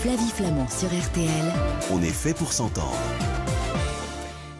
Flavie Flamand sur RTL. On est fait pour s'entendre.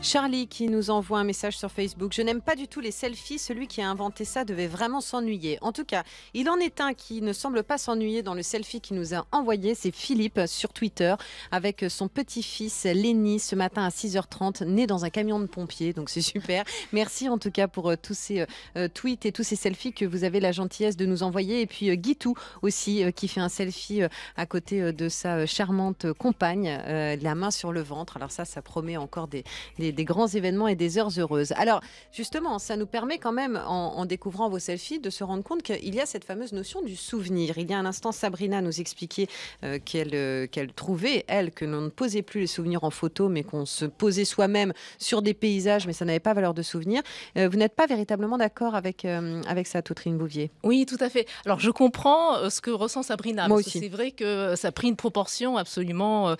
Charlie qui nous envoie un message sur Facebook. Je n'aime pas du tout les selfies. Celui qui a inventé ça devait vraiment s'ennuyer. En tout cas, il en est un qui ne semble pas s'ennuyer dans le selfie qu'il nous a envoyé. C'est Philippe sur Twitter avec son petit-fils Lenny ce matin à 6h30, né dans un camion de pompiers. Donc c'est super. Merci en tout cas pour euh, tous ces euh, tweets et tous ces selfies que vous avez la gentillesse de nous envoyer. Et puis euh, Guitou aussi qui fait un selfie à côté de sa charmante compagne, la main sur le ventre. Alors ça, ça promet encore des des, grands événements et des heures heureuses. Alors, justement, ça nous permet quand même, en, découvrant vos selfies, de se rendre compte qu'il y a cette fameuse notion du souvenir. Il y a un instant, Sabrina nous expliquait euh, euh, qu'elle trouvait, elle, que l'on ne posait plus les souvenirs en photo, mais qu'on se posait soi-même sur des paysages, mais ça n'avait pas valeur de souvenir. Euh, vous n'êtes pas véritablement d'accord avec, avec ça, Toutrine Bouvier Oui, tout à fait. Alors, je comprends ce que ressent Sabrina. Moi aussi. C'est vrai que ça a pris une proportion absolument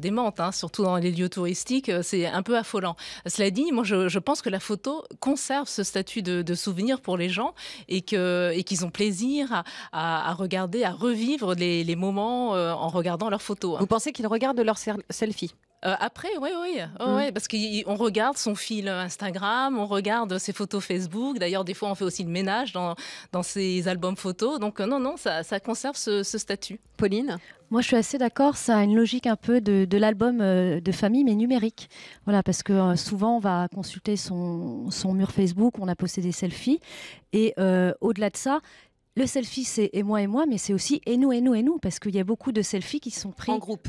démente, hein, surtout dans les lieux touristiques. C'est un peu affolant cela dit, moi, je, pense que la photo conserve ce statut de, souvenir pour les gens et qu'ils ont plaisir à, regarder, à revivre les, moments euh, en regardant leurs photos. Hein. Vous pensez qu'ils regardent leurs selfies euh, après, oui, oui, oh, mm. ouais, parce qu'on regarde son fil Instagram, on regarde ses photos Facebook. D'ailleurs, des fois, on fait aussi le ménage dans, dans ses albums photos. Donc, euh, non, non, ça, conserve ce, statut. Pauline moi, je suis assez d'accord. Ça a une logique un peu de, l'album euh, de famille, mais numérique. Voilà, parce que souvent, on va consulter son, mur Facebook, on a posté des selfies. Et au-delà de ça, le selfie, c'est et moi et moi, mais c'est aussi et nous et nous et nous, parce qu'il y a beaucoup de selfies qui sont pris en groupe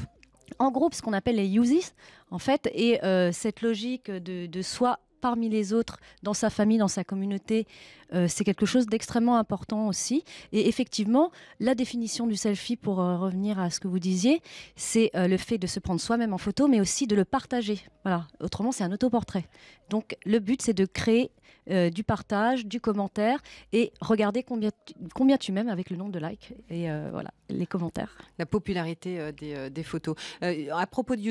en groupe, ce qu'on appelle les uses », en fait, et euh, cette logique de, de soi parmi les autres, dans sa famille, dans sa communauté, euh, c'est quelque chose d'extrêmement important aussi. Et effectivement, la définition du selfie, pour euh, revenir à ce que vous disiez, c'est euh, le fait de se prendre soi-même en photo, mais aussi de le partager. Voilà. Autrement, c'est un autoportrait. Donc, le but, c'est de créer du partage, du commentaire et regarder combien tu, m'aimes avec le nombre de likes et voilà les commentaires. La popularité des, photos. à propos de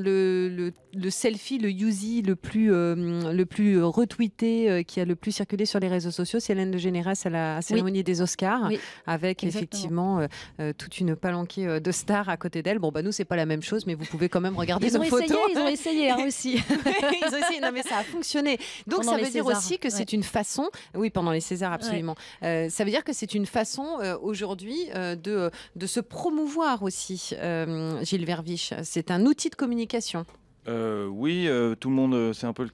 le, selfie, le Yuzi le plus retweeté, qui a le plus circulé sur les réseaux sociaux sociaux. Hélène de Généresse à la cérémonie des Oscars, avec effectivement euh, euh, toute une palanquée euh, de stars à côté d'elle. Bon, bah nous, c'est pas la même chose, mais vous pouvez quand même regarder nos photos. Essayé, ils ont essayé hein, aussi. ils ont essayé, non, mais ça a fonctionné. Donc ça veut dire aussi que c'est une façon, oui, pendant les Césars, absolument. ça veut dire que c'est une façon aujourd'hui de, de se promouvoir aussi, Gilles Verviche. C'est un outil de communication. oui, tout le monde, c'est un peu le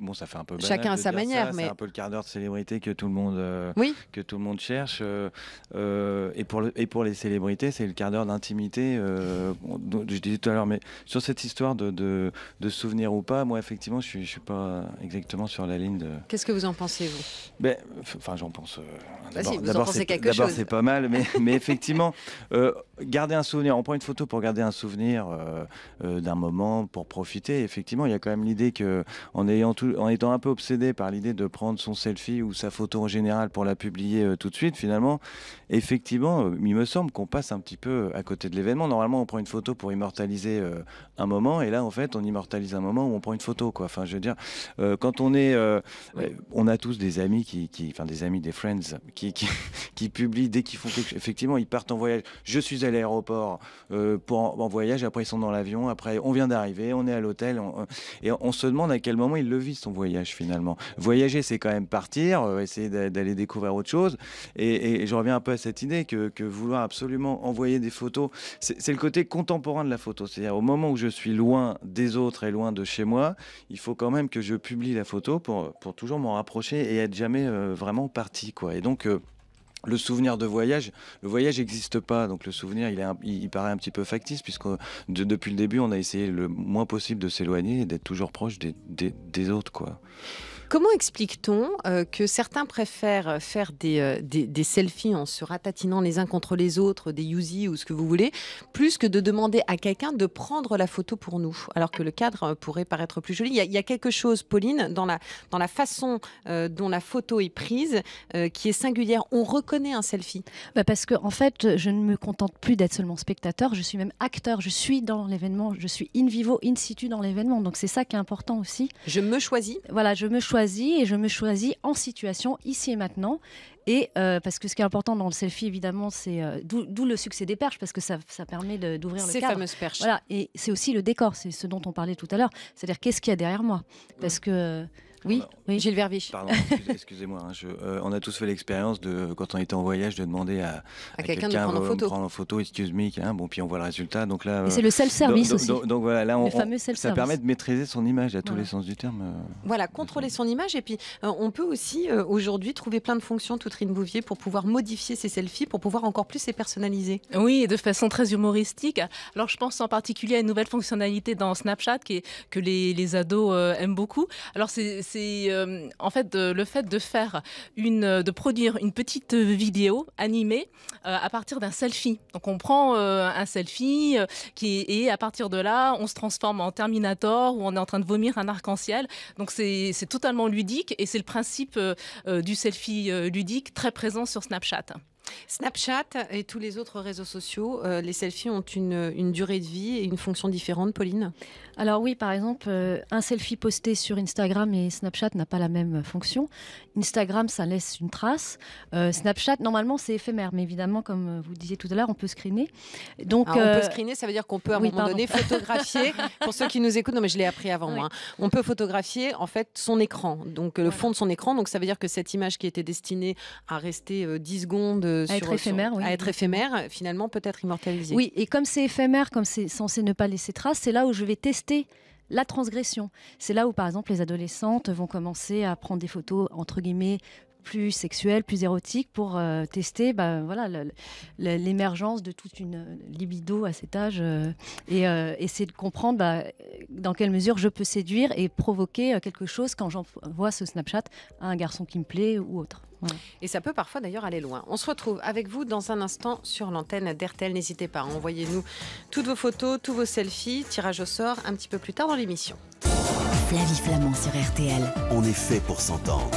bon, ça fait un peu banal chacun à sa manière, mais c'est un peu le quart d'heure de célébrité que tout le monde euh, que tout le monde cherche. Euh, euh, et pour le, et pour les célébrités, c'est le quart d'heure d'intimité. je disais tout à l'heure, mais sur cette histoire de, de, souvenir ou pas, moi effectivement, je, je suis pas exactement sur la ligne de. Qu'est-ce que vous en pensez vous ben, enfin, j'en pense. D'abord, bah d'abord, c'est pas mal, mais mais effectivement, garder un souvenir. On prend une photo pour garder un souvenir d'un moment, pour profiter. Effectivement, il y a quand même l'idée que en ayant tout en étant un peu obsédé par l'idée de prendre son selfie ou sa photo en général pour la publier euh, tout de suite, finalement, effectivement, euh, il me semble qu'on passe un petit peu euh, à côté de l'événement. Normalement, on prend une photo pour immortaliser un moment, et là, en fait, on immortalise un moment où on prend une photo. Quoi. Enfin, je veux dire, quand on est, on a tous des amis qui, enfin, des amis, des friends, qui, qui, publient dès qu'ils font quelque chose. Effectivement, ils partent en voyage. Je suis à l'aéroport pour en, en, voyage. Après, ils sont dans l'avion. Après, on vient d'arriver, on est à l'hôtel, et on se demande à quel moment ils le vivent son voyage finalement. Voyager, c'est quand même partir, euh, essayer d'aller découvrir autre chose. Et, je reviens un peu à cette idée que, vouloir absolument envoyer des photos, c'est le côté contemporain de la photo. C'est-à-dire au moment où je suis loin des autres et loin de chez moi, il faut quand même que je publie la photo pour, pour toujours m'en rapprocher et être jamais euh, vraiment parti. Quoi. Et donc, euh, le souvenir de voyage, le voyage n'existe pas, donc le souvenir, il, est il, paraît un petit peu factice, puisque depuis le début, on a essayé le moins possible de s'éloigner et d'être toujours proche des, autres, quoi. Comment explique-t-on euh, que certains préfèrent faire euh, des, des, selfies en se ratatinant les uns contre les autres, des Yuzi ou ce que vous voulez, plus que de demander à quelqu'un de prendre la photo pour nous, alors que le cadre euh, pourrait paraître plus joli il y, a, quelque chose, Pauline, dans la, dans la façon dont la photo est prise qui est singulière. On reconnaît un selfie. Bah parce que, en fait, je ne me contente plus d'être seulement spectateur, je suis même acteur, je suis dans l'événement, je suis in vivo, in situ dans l'événement. Donc c'est ça qui est important aussi. Je me choisis. Voilà, je me choisis et je me choisis en situation ici et maintenant. Et euh, parce que ce qui est important dans le selfie, évidemment, c'est euh, d'où le succès des perches, parce que ça, permet d'ouvrir le cadre. Ces fameuses perches. Voilà, et c'est aussi le décor, c'est ce dont on parlait tout à l'heure. C'est-à-dire qu'est-ce qu'il y a derrière moi Parce que euh, oui, Gilles Verviche. Pardon, excusez-moi. Hein, euh, on a tous fait l'expérience de, quand on était en voyage, de demander à, quelqu'un de euh, prendre en photo. excuse moi hein, bon, puis on voit le résultat. Donc là, c'est le self-service aussi. Donc, voilà, là, on, le fameux self ça permet de maîtriser son image à tous les sens du terme. Euh, voilà, contrôler son image. Et puis, on peut aussi aujourd'hui trouver plein de fonctions, tout Bouvier, pour pouvoir modifier ses selfies, pour pouvoir encore plus les personnaliser. Oui, et de façon très humoristique. Alors, je pense en particulier à une nouvelle fonctionnalité dans Snapchat qui que les, les ados aiment beaucoup. Alors, c'est c'est euh, en fait le fait de faire une, euh, de produire une petite vidéo animée euh, à partir d'un selfie. Donc on prend un selfie qui et à partir de là, on se transforme en Terminator ou on est en train de vomir un arc-en-ciel. Donc c'est totalement ludique et c'est le principe du selfie ludique très présent sur Snapchat. Snapchat et tous les autres réseaux sociaux, euh, les selfies ont une, durée de vie et une fonction différente, Pauline Alors oui, par exemple, euh, un selfie posté sur Instagram et Snapchat n'a pas la même fonction. Instagram, ça laisse une trace. Euh, Snapchat, normalement, c'est éphémère, mais évidemment, comme vous disiez tout à l'heure, on peut screener. Donc, on peut screener, ça veut dire qu'on peut à un moment donné photographier. pour ceux qui nous écoutent, non mais je l'ai appris avant. moi hein. On peut photographier en fait son écran, donc le fond de son écran. Donc ça veut dire que cette image qui était destinée à rester 10 secondes à être éphémère, finalement peut-être immortalisé. Oui, et comme c'est éphémère, comme c'est censé ne pas laisser trace, c'est là où je vais tester la transgression. C'est là où, par exemple, les adolescentes vont commencer à prendre des photos, entre guillemets, plus sexuelle, plus érotique, pour euh, tester bah, voilà, l'émergence de toute une libido à cet âge euh, et euh, essayer de comprendre bah, dans quelle mesure je peux séduire et provoquer quelque chose quand j'envoie ce Snapchat à un garçon qui me plaît ou autre. Et ça peut parfois d'ailleurs aller loin. On se retrouve avec vous dans un instant sur l'antenne d'RTL. N'hésitez pas, envoyez-nous toutes vos photos, tous vos selfies, tirage au sort un petit peu plus tard dans l'émission. La vie flamande sur RTL. On est fait pour s'entendre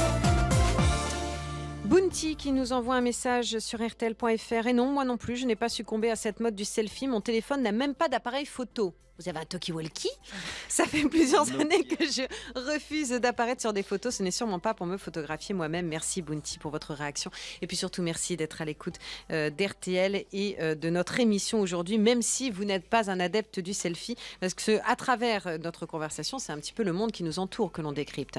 qui nous envoie un message sur RTL.fr. Et non, moi non plus, je n'ai pas succombé à cette mode du selfie. Mon téléphone n'a même pas d'appareil photo. Vous avez un Toki walkie Ça fait plusieurs années que je refuse d'apparaître sur des photos. Ce n'est sûrement pas pour me photographier moi-même. Merci Bounty pour votre réaction. Et puis surtout, merci d'être à l'écoute euh, d'RTL et euh, de notre émission aujourd'hui, même si vous n'êtes pas un adepte du selfie. Parce que à travers euh, notre conversation, c'est un petit peu le monde qui nous entoure que l'on décrypte.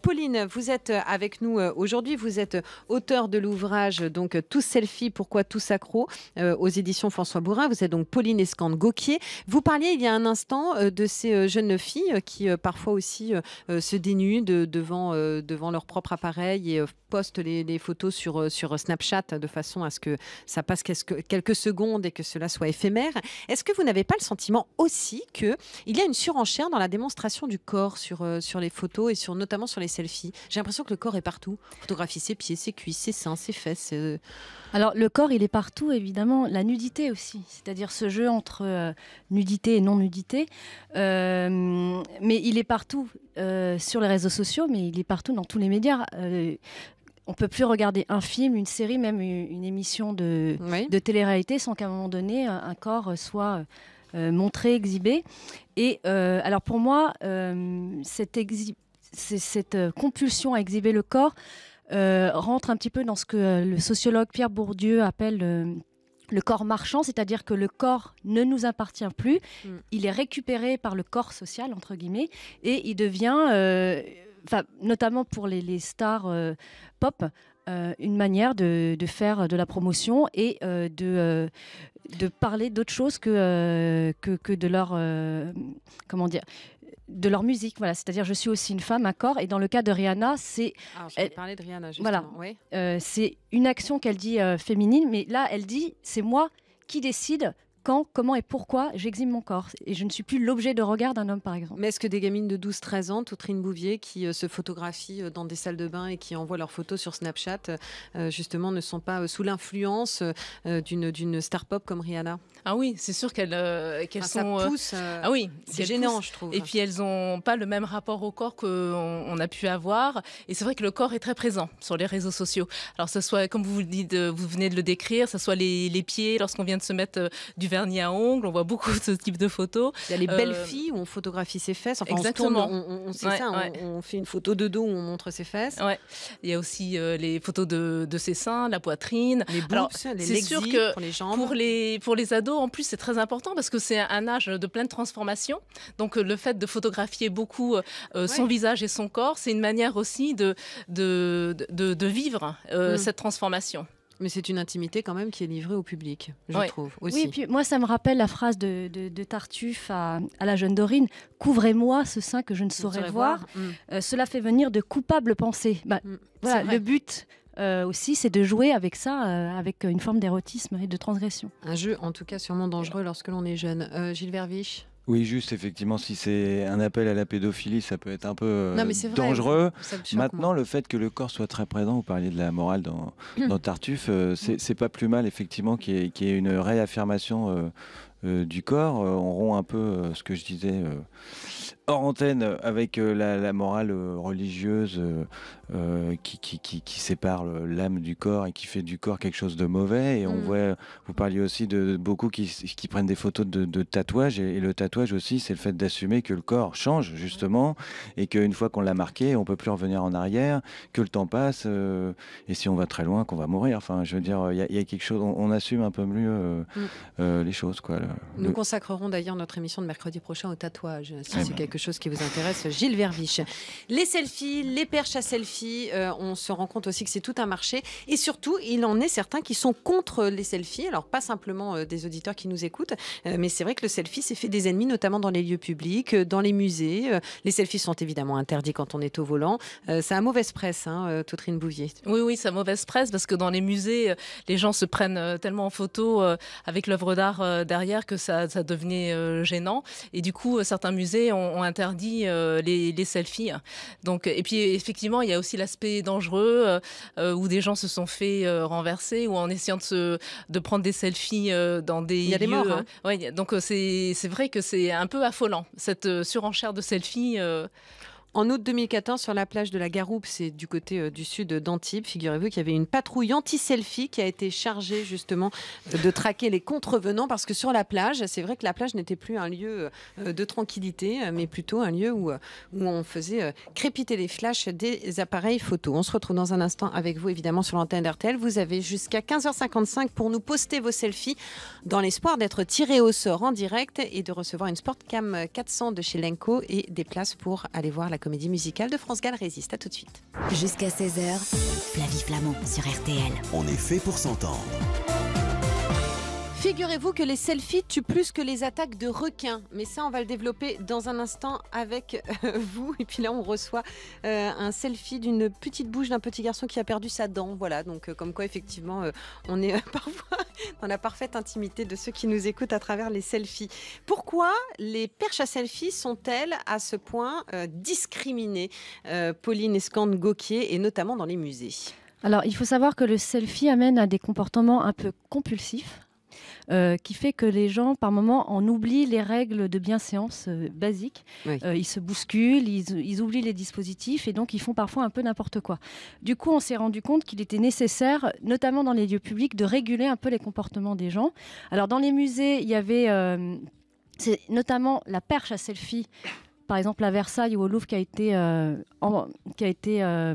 Pauline, vous êtes avec nous aujourd'hui. Vous êtes auteur de l'ouvrage donc Tous selfie, pourquoi tout s'accro aux éditions François Bourin. Vous êtes donc Pauline Escande-Gauquier. Vous parliez il y a un instant euh, de ces euh, jeunes filles euh, qui parfois aussi se dénudent devant, devant leur propre appareil et postent les, photos sur, sur Snapchat de façon à ce que ça passe quelques secondes et que cela soit éphémère. Est-ce que vous n'avez pas le sentiment aussi qu'il y a une surenchère dans la démonstration du corps sur, sur les photos et sur, notamment sur les selfies J'ai l'impression que le corps est partout. Photographie ses pieds, ses cuisses, ses seins, ses fesses. Alors le corps, il est partout, évidemment. La nudité aussi, c'est-à-dire ce jeu entre nudité et non-nudité nudité. Euh, mais il est partout euh, sur les réseaux sociaux, mais il est partout dans tous les médias. Euh, on peut plus regarder un film, une série, même une, émission de, de télé-réalité sans qu'à un moment donné, un corps soit euh, montré, exhibé. Et alors pour moi, cette, cette compulsion à exhiber le corps rentre un petit peu dans ce que le sociologue Pierre Bourdieu appelle le corps marchand, c'est-à-dire que le corps ne nous appartient plus, mm. il est récupéré par le corps social, entre guillemets, et il devient... Euh, notamment pour les, stars euh, pop, euh, une manière de, faire de la promotion et euh, de, euh, de parler d'autre chose que, que, de leur comment dire de leur musique, voilà. C'est-à-dire, je suis aussi une femme, à corps. Et dans le cas de Rihanna, c'est. Ah, voilà. c'est une action qu'elle dit féminine, mais là, elle dit c'est moi qui décide quand, comment et pourquoi j'exime mon corps. Et je ne suis plus l'objet de regard d'un homme, par exemple. Mais est-ce que des gamines de 12-13 ans, toute Bouvier, qui euh, se photographient euh, dans des salles de bain et qui envoient leurs photos sur Snapchat, euh, justement, ne sont pas sous l'influence d'une star pop comme Rihanna ah oui, c'est sûr qu'elles euh, qu'elles sont. Ça euh, pousse, euh, ah oui, c'est gênant, je trouve. Et puis elles n'ont pas le même rapport au corps qu'on a pu avoir. Et c'est vrai que le corps est très présent sur les réseaux sociaux. Alors, ce soit, comme vous, dites, vous venez de le décrire, ce soit les, les pieds, lorsqu'on vient de se mettre du vernis à ongles, on voit beaucoup ce type de photos. Il y a les belles filles où on photographie ses fesses. Enfin, Exactement. On, on, ça, on, fait une photo de dos où on montre ses fesses. Il y a aussi les photos de, de, ses seins, la poitrine. Les boobs, Alors, les C'est sûr que pour les, jambes. pour les, pour les ados, en plus, c'est très important parce que c'est un âge de pleine transformation. Donc, euh, le fait de photographier beaucoup euh, euh, son visage et son corps, c'est une manière aussi de, de, vivre mm. cette transformation. Mais c'est une intimité quand même qui est livrée au public, je trouve. Aussi. Oui, puis moi, ça me rappelle la phrase de, de, Tartuffe à, la jeune Dorine Couvrez-moi ce sein que je ne saurais, voir. Mm. cela fait venir de coupables pensées. Bah, mm. voilà, le but euh, aussi, c'est de jouer avec ça, euh, avec une forme d'érotisme et de transgression. Un jeu, en tout cas, sûrement dangereux lorsque l'on est jeune. Euh, Gilles Verviche oui, juste effectivement, si c'est un appel à la pédophilie, ça peut être un peu dangereux. Maintenant, le fait que le corps soit très présent, vous parliez de la morale dans, dans Tartuffe, c'est pas plus mal effectivement qu'il y, ait une réaffirmation du corps. on rompt un peu ce que je disais hors antenne euh, avec euh, la, morale euh, religieuse qui, sépare l'âme du corps et qui fait du corps quelque chose de mauvais. Et on mm. voit, vous parliez aussi de beaucoup qui, prennent des photos de, tatouages. Et, le tatouage aussi, c'est le fait d'assumer que le corps change, justement, et qu'une fois qu'on l'a marqué, on peut plus revenir en arrière, que le temps passe, et si on va très loin, qu'on va mourir. Enfin, je veux dire, il y, a quelque chose, on, assume un peu mieux mm. les choses. Quoi, Nous consacrerons d'ailleurs notre émission de mercredi prochain au tatouage, eh quelque chose qui vous intéresse, Gilles Verviche. Les selfies, les perches à selfies, euh, on se rend compte aussi que c'est tout un marché. Et surtout, il en est certains qui sont contre les selfies. Alors, pas simplement euh, des auditeurs qui nous écoutent, euh, mais c'est vrai que le selfie s'est fait des ennemis, notamment dans les lieux publics, dans les musées. les selfies sont évidemment interdits quand on est au volant. C'est à mauvaise presse, hein, Toutrine Bouvier. Oui, oui, c'est à mauvaise presse parce que dans les musées, les gens se prennent tellement en photo avec l'œuvre d'art derrière que ça devenait gênant. Et du coup, certains musées ont on, interdit euh, les, selfies. Donc, et puis effectivement, il y a aussi l'aspect dangereux euh, euh, où des gens se sont fait renverser ou en essayant de, prendre des selfies dans des il y a Des morts, hein. donc c'est vrai que c'est un peu affolant cette surenchère de selfies. En août 2014, sur la plage de la Garoupe, c'est du côté euh, du sud d'Antibes, figurez-vous qu'il y avait une patrouille anti-selfie qui a été chargée justement euh, de traquer les contrevenants parce que sur la plage, c'est vrai que la plage n'était plus un lieu euh, de tranquillité, mais plutôt un lieu où, où on faisait crépiter les flashs des appareils photo. On se retrouve dans un instant avec vous évidemment sur l'antenne d'RTL. Vous avez jusqu'à 15h55 pour nous poster vos selfies dans l'espoir d'être tiré au sort en direct et de recevoir une Sportcam 400 de chez Lenko et des places pour aller voir la comédie musicale de France Gall résiste. À tout de suite. Jusqu'à 16h, Flavie Flamand sur RTL. On est fait pour s'entendre. Figurez-vous que les selfies tuent plus que les attaques de requins. Mais ça, on va le développer dans un instant avec euh, vous. Et puis là, on reçoit euh, un selfie d'une petite bouche d'un petit garçon qui a perdu sa dent. Voilà, donc euh, comme quoi, effectivement, on est parfois dans la parfaite intimité de ceux qui nous écoutent à travers les selfies. Pourquoi les perches à selfies sont-elles à ce point euh, discriminées, euh, Pauline escande gauquier et notamment dans les musées alors, il faut savoir que le selfie amène à des comportements un peu compulsifs, euh, qui fait que les gens, par moments, en oublient les règles de bienséance euh, basiques. Euh, ils se bousculent, ils, oublient les dispositifs et donc ils font parfois un peu n'importe quoi. Du coup, on s'est rendu compte qu'il était nécessaire, notamment dans les lieux publics, de réguler un peu les comportements des gens. Alors, dans les musées, il y avait. c'est notamment la perche à selfie par exemple à Versailles ou au Louvre qui a été, euh, qui a été euh,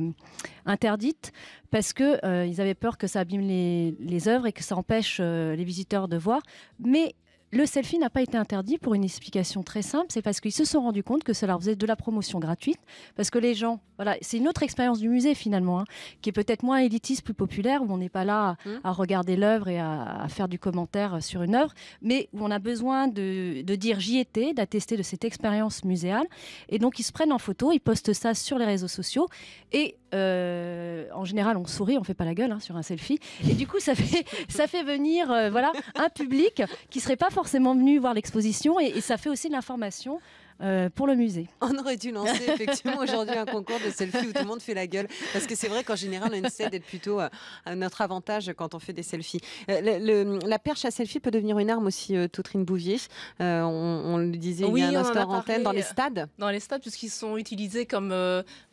interdite parce qu'ils euh, avaient peur que ça abîme les, les, œuvres et que ça empêche les visiteurs de voir. Mais le selfie n'a pas été interdit pour une explication très simple, c'est parce qu'ils se sont rendus compte que cela faisait de la promotion gratuite, parce que les gens, voilà, c'est une autre expérience du musée finalement, hein, qui est peut-être moins élitiste, plus populaire, où on n'est pas là mmh. à, regarder l'œuvre et à, faire du commentaire sur une œuvre, mais où on a besoin de, dire j'y étais, d'attester de cette expérience muséale. Et donc ils se prennent en photo, ils postent ça sur les réseaux sociaux, et euh, en général on sourit, on fait pas la gueule hein, sur un selfie, et du coup ça fait, ça fait venir euh, voilà un public qui serait pas forcément venu voir l'exposition et, ça fait aussi de l'information euh, pour le musée. On aurait dû lancer effectivement aujourd'hui un concours de selfies où tout le monde fait la gueule. Parce que c'est vrai qu'en général, on essaie d'être plutôt euh, à notre avantage quand on fait des selfies. Euh, la perche à selfie peut devenir une arme aussi, Toutrine Bouvier. On, le disait oui, il y a un instant en antenne dans les stades. Dans les stades, puisqu'ils sont utilisés comme,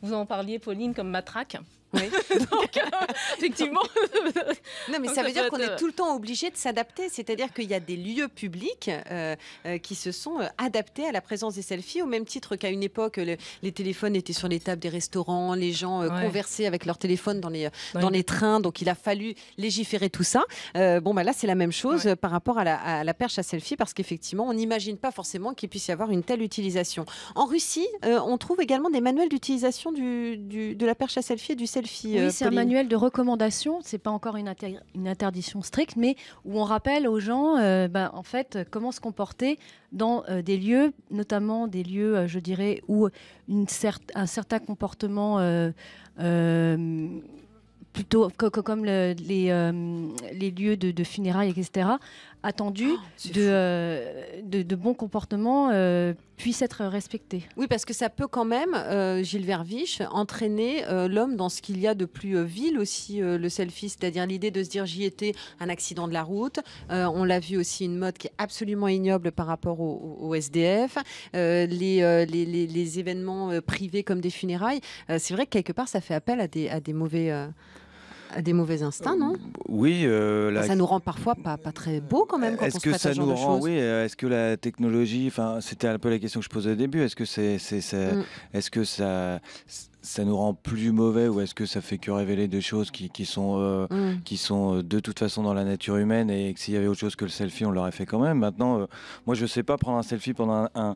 vous en parliez, Pauline, comme matraque. Oui. Donc, euh, effectivement. non, mais ça, veut dire qu'on est euh, tout le temps obligé de s'adapter. C'est-à-dire qu'il y a des lieux publics euh, qui se sont adaptés à la présence des selfies, au même titre qu'à une époque, les téléphones étaient sur les tables des restaurants, les gens conversaient avec leur téléphone dans les, dans les trains. Donc, il a fallu légiférer tout ça. bon, bah là, c'est la même chose par rapport à la, perche à selfie, parce qu'effectivement, on n'imagine pas forcément qu'il puisse y avoir une telle utilisation. En Russie, on trouve également des manuels d'utilisation du, de la perche à selfie et du selfie oui, euh, c'est un manuel de recommandation. C'est pas encore une, interdiction stricte, mais où on rappelle aux gens, euh, bah, en fait, comment se comporter dans euh, des lieux, notamment des lieux, je dirais, où un certain comportement plutôt comme les, lieux de, funérailles, etc., Attendu oh, euh, de, de, bons comportements euh, puissent puisse être respectés. Oui, parce que ça peut quand même, euh, Gilles Verviche, entraîner l'homme dans ce qu'il y a de plus vil aussi, le selfie, c'est-à-dire l'idée de se dire j'y étais, un accident de la route. on l'a vu aussi, une mode qui est absolument ignoble par rapport au, SDF, les, les, événements privés comme des funérailles. c'est vrai que quelque part, ça fait appel à des, à des mauvais des mauvais instincts, euh, non Oui. Euh, ça nous rend parfois pas, pas très beau quand même quand est-ce que se ça ce nous rend, Oui. Euh, est-ce que la technologie, enfin, c'était un peu la question que je posais au début. Est-ce que c'est, c'est, mm. est-ce que ça, ça nous rend plus mauvais ou est-ce que ça fait que révéler des choses qui, qui sont, mm. qui sont de toute façon dans la nature humaine et que s'il y avait autre chose que le selfie, on l'aurait fait quand même. Maintenant, moi, je sais pas prendre un selfie pendant un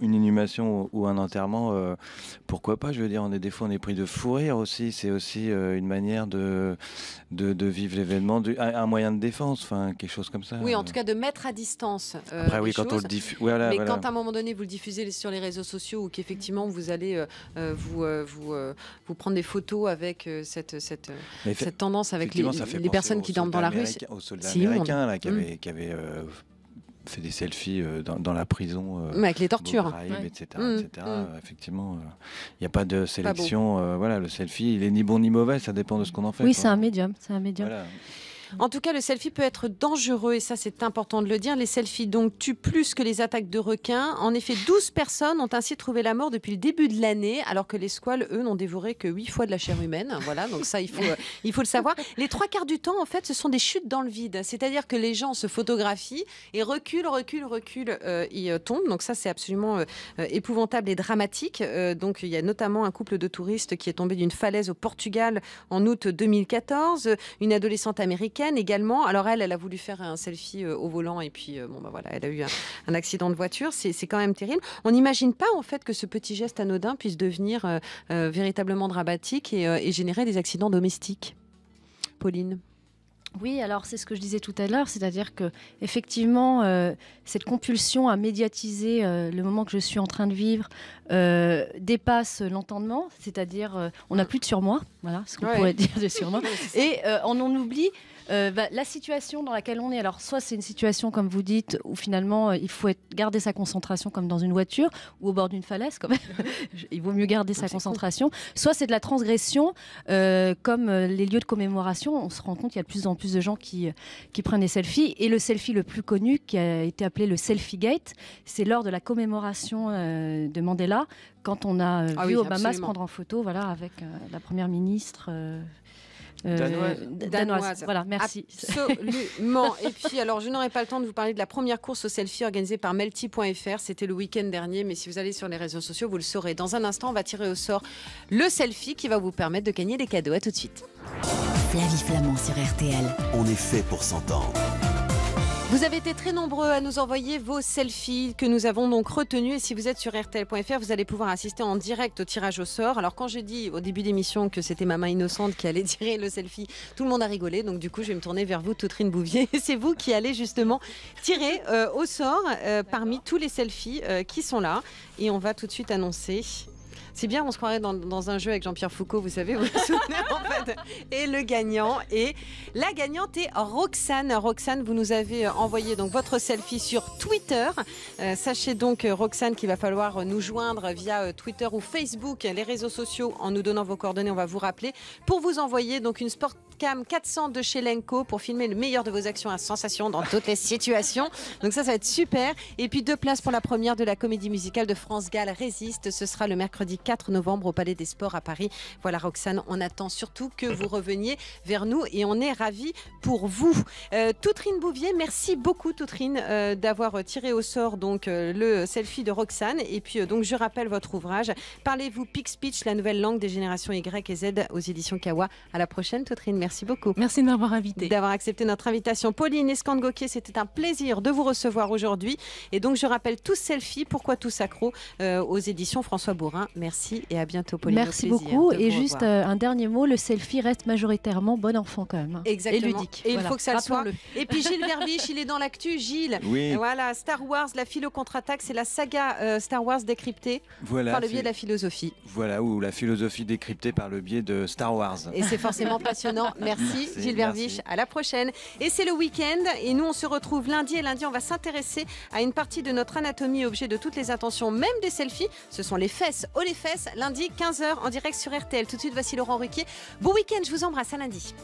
une inhumation ou, un enterrement, euh, pourquoi pas Je veux dire, on est des fois on est pris de fou rire aussi. C'est aussi euh, une manière de de, vivre l'événement, un, moyen de défense, enfin quelque chose comme ça. Oui, en euh. tout cas de mettre à distance. Mais quand à un moment donné vous le diffusez sur les réseaux sociaux ou qu'effectivement vous allez vous vous prendre des photos avec cette cette, tendance avec les, personnes qui dorment dans la rue. Américains qui mmh. qui avait fait des selfies euh, dans, la prison. Euh, avec les tortures. etc., mmh. mmh. euh, Effectivement, il n'y a pas de sélection. voilà, le selfie, il est ni bon ni mauvais, ça dépend de ce qu'on en fait. Oui, c'est un médium. C'est un médium. Voilà. En tout cas, le selfie peut être dangereux et ça, c'est important de le dire. Les selfies donc tuent plus que les attaques de requins. En effet, 12 personnes ont ainsi trouvé la mort depuis le début de l'année, alors que les squales, eux, n'ont dévoré que 8 fois de la chair humaine. Voilà, donc ça, il faut, il faut le savoir. Les trois quarts du temps, en fait, ce sont des chutes dans le vide. C'est-à-dire que les gens se photographient et reculent, reculent, reculent, euh, ils euh, tombent. Donc ça, c'est absolument euh, euh, épouvantable et dramatique. donc il y a notamment un couple de touristes qui est tombé d'une falaise au Portugal en août 2014, une adolescente américaine également. Alors elle, elle a voulu faire un selfie euh, au volant et puis euh, bon ben voilà, elle a eu un, accident de voiture. C'est quand même terrible. On n'imagine pas en fait que ce petit geste anodin puisse devenir euh, véritablement dramatique et, générer des accidents domestiques. Pauline. Oui, alors c'est ce que je disais tout à l'heure, c'est-à-dire que effectivement cette compulsion à médiatiser le moment que je suis en train de vivre dépasse l'entendement, c'est-à-dire on n'a ah. plus de surmoi, voilà ce qu'on pourrait dire de surmoi, et on en oublie euh, bah, la situation dans laquelle on est, alors soit c'est une situation, comme vous dites, où finalement euh, il faut être, garder sa concentration comme dans une voiture ou au bord d'une falaise, quand il vaut mieux garder ah, sa concentration. Soit c'est de la transgression, euh, comme les lieux de commémoration. On se rend compte qu'il y a de plus en plus de gens qui, qui prennent des selfies. Et le selfie le plus connu, qui a été appelé le Selfie Gate, c'est lors de la commémoration de Mandela, quand on a ah vu Obama se prendre en photo voilà, avec la première ministre. Euh, danoise. Voilà, merci. Absolument. et puis, alors, je n'aurai pas le temps de vous parler de la première course au selfie organisée par Melty.fr. C'était le week-end dernier, mais si vous allez sur les réseaux sociaux, vous le saurez. Dans un instant, on va tirer au sort le selfie qui va vous permettre de gagner des cadeaux. À tout de suite. La vie flamand sur RTL. On est fait pour s'entendre. Vous avez été très nombreux à nous envoyer vos selfies que nous avons donc retenues. Et si vous êtes sur RTL.fr, vous allez pouvoir assister en direct au tirage au sort. Alors, quand j'ai dit au début d'émission que c'était ma main innocente qui allait tirer le selfie, tout le monde a rigolé. Donc, du coup, je vais me tourner vers vous, Toutrine Bouvier. C'est vous qui allez justement tirer euh, au sort euh, parmi tous les selfies euh, qui sont là. Et on va tout de suite annoncer c'est bien, on se croirait dans, un jeu avec Jean-Pierre Foucault, vous savez, vous vous souvenez en fait. Et le gagnant et la gagnante est Roxane. Roxane, vous nous avez euh, envoyé donc votre selfie sur Twitter. Euh, sachez donc euh, Roxane qu'il va falloir nous joindre via Twitter ou Facebook, les réseaux sociaux en nous donnant vos coordonnées, on va vous rappeler pour vous envoyer donc une, sport, 400 de chez Lenko pour filmer le meilleur de vos actions à sensation dans toutes les situations. Donc ça, ça va être super. Et puis deux places pour la première de la comédie musicale de France Gall, Résiste. Ce sera le mercredi 4 novembre au Palais des Sports à Paris. Voilà Roxane, on attend surtout que vous reveniez vers nous et on est ravis pour vous. Euh, Toutrine Bouvier, merci beaucoup Toutrine euh, d'avoir tiré au sort donc euh, le selfie de Roxane. Et puis donc je rappelle votre ouvrage, Parlez-vous Pix Speech, la nouvelle langue des générations Y et Z aux éditions Kawa. À la prochaine Toutrine, merci. Merci beaucoup. Merci de m'avoir invité. D'avoir accepté notre invitation. Pauline escande c'était un plaisir de vous recevoir aujourd'hui. Et donc, je rappelle tous selfie, pourquoi tout sacro, euh, aux éditions François Bourin. Merci et à bientôt, Pauline. Merci beaucoup. Et juste euh, un dernier mot le selfie reste majoritairement bon enfant, quand même. Hein. Exactement. Et ludique. Et il faut que ça le soit. Et puis, Gilles Verbiche, il est dans l'actu. Gilles. Oui. Voilà, Star Wars, la philo contre-attaque, c'est la saga euh, Star Wars décryptée par le biais de la philosophie. Voilà, ou la philosophie décryptée par le biais de Star Wars. Et c'est forcément passionnant. Merci, Gilbert Vich. À la prochaine. Et c'est le week-end. Et nous, on se retrouve lundi. Et lundi, on va s'intéresser à une partie de notre anatomie, objet de toutes les intentions, même des selfies. Ce sont les fesses. Oh les fesses, lundi 15h en direct sur RTL. Tout de suite, voici Laurent Ruquier. Bon week-end, je vous embrasse à lundi.